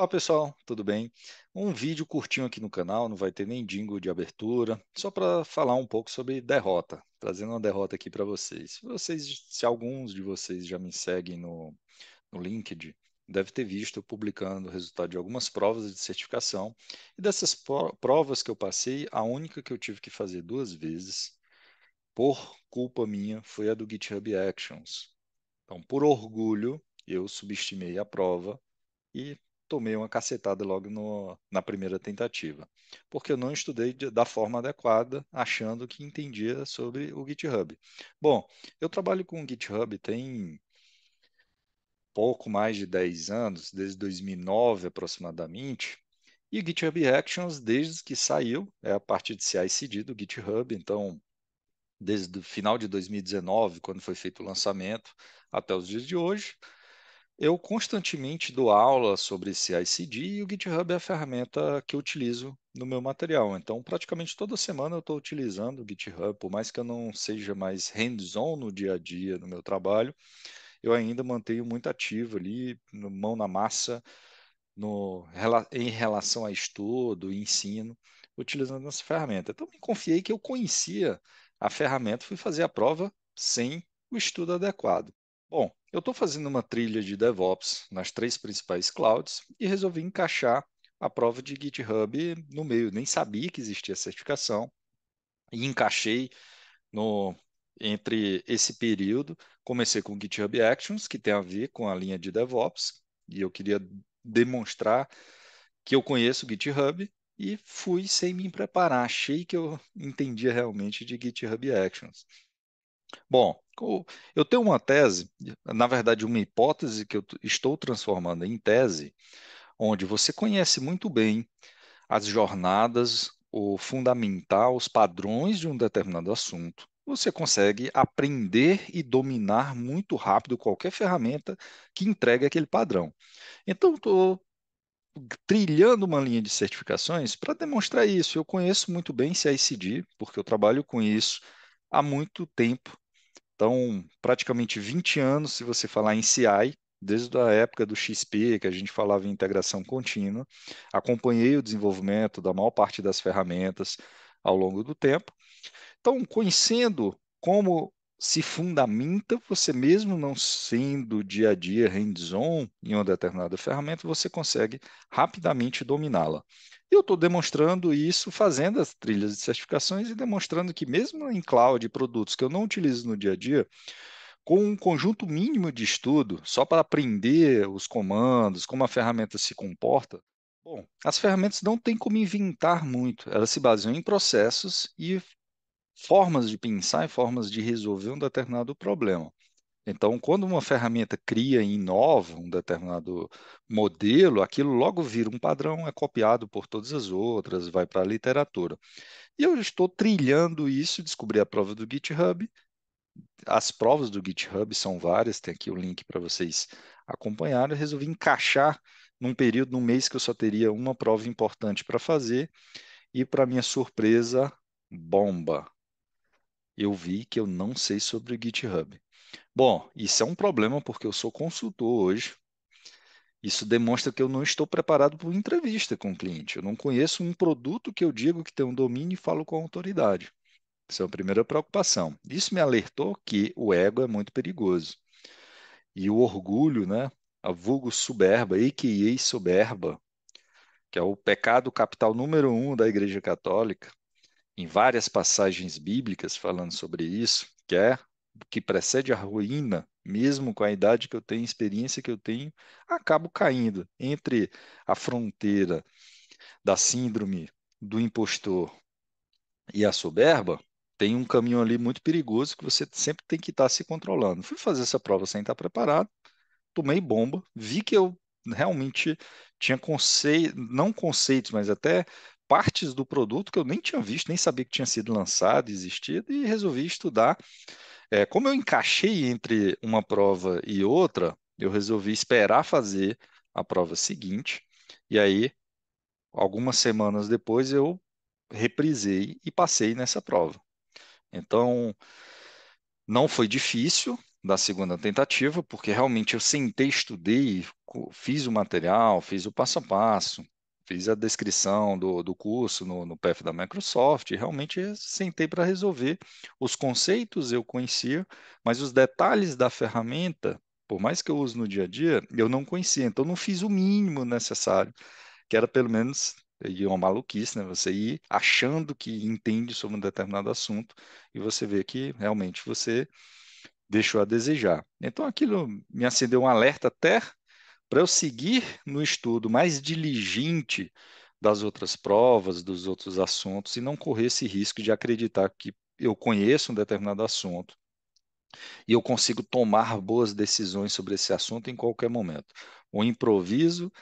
Olá pessoal, tudo bem? Um vídeo curtinho aqui no canal, não vai ter nem dingo de abertura, só para falar um pouco sobre derrota, trazendo uma derrota aqui para vocês. vocês. Se alguns de vocês já me seguem no, no LinkedIn, deve ter visto eu publicando o resultado de algumas provas de certificação. E dessas provas que eu passei, a única que eu tive que fazer duas vezes, por culpa minha, foi a do GitHub Actions. Então, por orgulho, eu subestimei a prova e tomei uma cacetada logo no, na primeira tentativa, porque eu não estudei de, da forma adequada, achando que entendia sobre o GitHub. Bom, eu trabalho com o GitHub tem pouco mais de 10 anos, desde 2009 aproximadamente, e o GitHub Actions, desde que saiu, é a parte de CI/CD do GitHub, então desde o final de 2019, quando foi feito o lançamento, até os dias de hoje, eu constantemente dou aula sobre CICD e o GitHub é a ferramenta que eu utilizo no meu material. Então, praticamente toda semana eu estou utilizando o GitHub, por mais que eu não seja mais hands-on no dia a dia no meu trabalho, eu ainda mantenho muito ativo ali, mão na massa, no, em relação a estudo, ensino, utilizando essa ferramenta. Então, me confiei que eu conhecia a ferramenta, fui fazer a prova sem o estudo adequado. Bom, eu estou fazendo uma trilha de DevOps nas três principais clouds e resolvi encaixar a prova de GitHub no meio. nem sabia que existia certificação e encaixei no entre esse período. Comecei com GitHub Actions, que tem a ver com a linha de DevOps, e eu queria demonstrar que eu conheço o GitHub e fui sem me preparar. Achei que eu entendia realmente de GitHub Actions. Bom, eu tenho uma tese, na verdade, uma hipótese que eu estou transformando em tese, onde você conhece muito bem as jornadas, o fundamental, os padrões de um determinado assunto. Você consegue aprender e dominar muito rápido qualquer ferramenta que entregue aquele padrão. Então, estou trilhando uma linha de certificações para demonstrar isso. Eu conheço muito bem CICD, porque eu trabalho com isso há muito tempo. Então, praticamente 20 anos, se você falar em CI, desde a época do XP, que a gente falava em integração contínua, acompanhei o desenvolvimento da maior parte das ferramentas ao longo do tempo. Então, conhecendo como se fundamenta, você mesmo não sendo dia a dia hands-on em uma determinada ferramenta, você consegue rapidamente dominá-la. e Eu estou demonstrando isso fazendo as trilhas de certificações e demonstrando que mesmo em cloud produtos que eu não utilizo no dia a dia, com um conjunto mínimo de estudo, só para aprender os comandos, como a ferramenta se comporta, Bom, as ferramentas não têm como inventar muito, elas se baseiam em processos e formas de pensar e formas de resolver um determinado problema. Então, quando uma ferramenta cria e inova um determinado modelo, aquilo logo vira um padrão, é copiado por todas as outras, vai para a literatura. E eu estou trilhando isso, descobri a prova do GitHub. As provas do GitHub são várias, tem aqui o link para vocês acompanharem. Eu resolvi encaixar num período, num mês que eu só teria uma prova importante para fazer. E, para minha surpresa, bomba! eu vi que eu não sei sobre o GitHub. Bom, isso é um problema porque eu sou consultor hoje. Isso demonstra que eu não estou preparado para uma entrevista com o cliente. Eu não conheço um produto que eu digo que tem um domínio e falo com autoridade. Essa é a primeira preocupação. Isso me alertou que o ego é muito perigoso. E o orgulho, né? A vulgo soberba, a.k.a. soberba, que é o pecado capital número um da Igreja Católica, em várias passagens bíblicas falando sobre isso, que é o que precede a ruína, mesmo com a idade que eu tenho, experiência que eu tenho, acabo caindo entre a fronteira da síndrome do impostor e a soberba, tem um caminho ali muito perigoso que você sempre tem que estar tá se controlando. Fui fazer essa prova sem estar tá preparado, tomei bomba, vi que eu realmente tinha conceitos, não conceitos, mas até partes do produto que eu nem tinha visto, nem sabia que tinha sido lançado, existido, e resolvi estudar. É, como eu encaixei entre uma prova e outra, eu resolvi esperar fazer a prova seguinte, e aí, algumas semanas depois, eu reprisei e passei nessa prova. Então, não foi difícil da segunda tentativa, porque realmente eu sentei, estudei, fiz o material, fiz o passo a passo, fiz a descrição do, do curso no, no PF da Microsoft, realmente sentei para resolver. Os conceitos eu conhecia, mas os detalhes da ferramenta, por mais que eu use no dia a dia, eu não conhecia. Então, não fiz o mínimo necessário, que era pelo menos e é uma maluquice, né? Você ir achando que entende sobre um determinado assunto e você vê que realmente você deixou a desejar. Então aquilo me acendeu um alerta até para eu seguir no estudo mais diligente das outras provas, dos outros assuntos, e não correr esse risco de acreditar que eu conheço um determinado assunto e eu consigo tomar boas decisões sobre esse assunto em qualquer momento. O improviso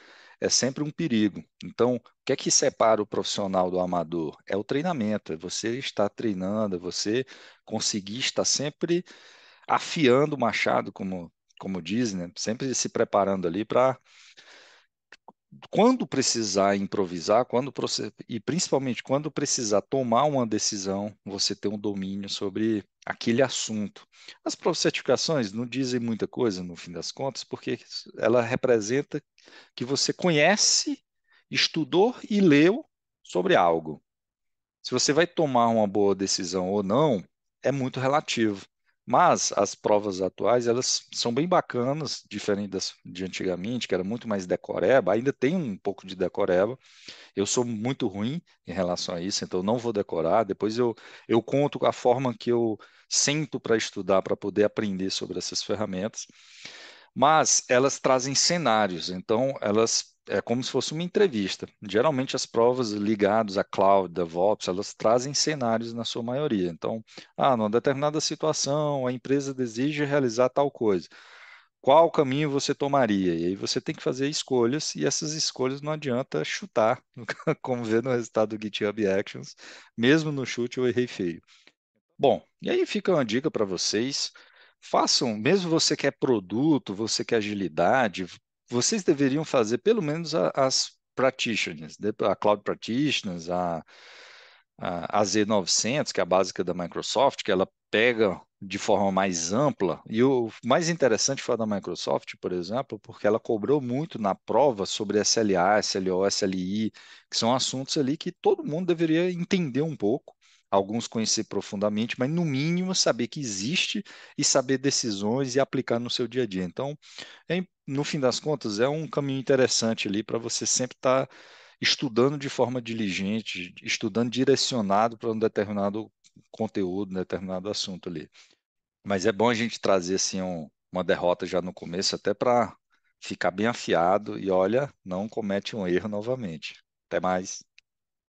é sempre um perigo. Então, o que é que separa o profissional do amador? É o treinamento, é você estar treinando, é você conseguir estar sempre afiando o machado, como como diz, né, sempre se preparando ali para quando precisar improvisar, quando e principalmente quando precisar tomar uma decisão, você ter um domínio sobre aquele assunto. As certificações não dizem muita coisa no fim das contas, porque ela representa que você conhece, estudou e leu sobre algo. Se você vai tomar uma boa decisão ou não, é muito relativo. Mas as provas atuais, elas são bem bacanas, diferente das de antigamente, que era muito mais decoreba, ainda tem um pouco de decoreba. Eu sou muito ruim em relação a isso, então não vou decorar. Depois eu, eu conto a forma que eu sento para estudar, para poder aprender sobre essas ferramentas. Mas elas trazem cenários, então elas é como se fosse uma entrevista. Geralmente as provas ligadas a cloud, DevOps, elas trazem cenários na sua maioria. Então, ah, numa determinada situação, a empresa deseja realizar tal coisa. Qual caminho você tomaria? E aí você tem que fazer escolhas, e essas escolhas não adianta chutar, como vê no resultado do GitHub Actions, mesmo no chute eu errei feio. Bom, e aí fica uma dica para vocês façam, mesmo você quer é produto, você quer é agilidade, vocês deveriam fazer pelo menos a, as practitioners, né? a Cloud Practitioners, a, a, a Z900, que é a básica da Microsoft, que ela pega de forma mais ampla. E o mais interessante foi a da Microsoft, por exemplo, porque ela cobrou muito na prova sobre SLA, SLO, SLI, que são assuntos ali que todo mundo deveria entender um pouco, alguns conhecer profundamente, mas no mínimo saber que existe e saber decisões e aplicar no seu dia a dia. Então, é no fim das contas, é um caminho interessante ali para você sempre estar tá estudando de forma diligente, estudando direcionado para um determinado conteúdo, um determinado assunto ali. Mas é bom a gente trazer assim um, uma derrota já no começo, até para ficar bem afiado e olha, não comete um erro novamente. Até mais.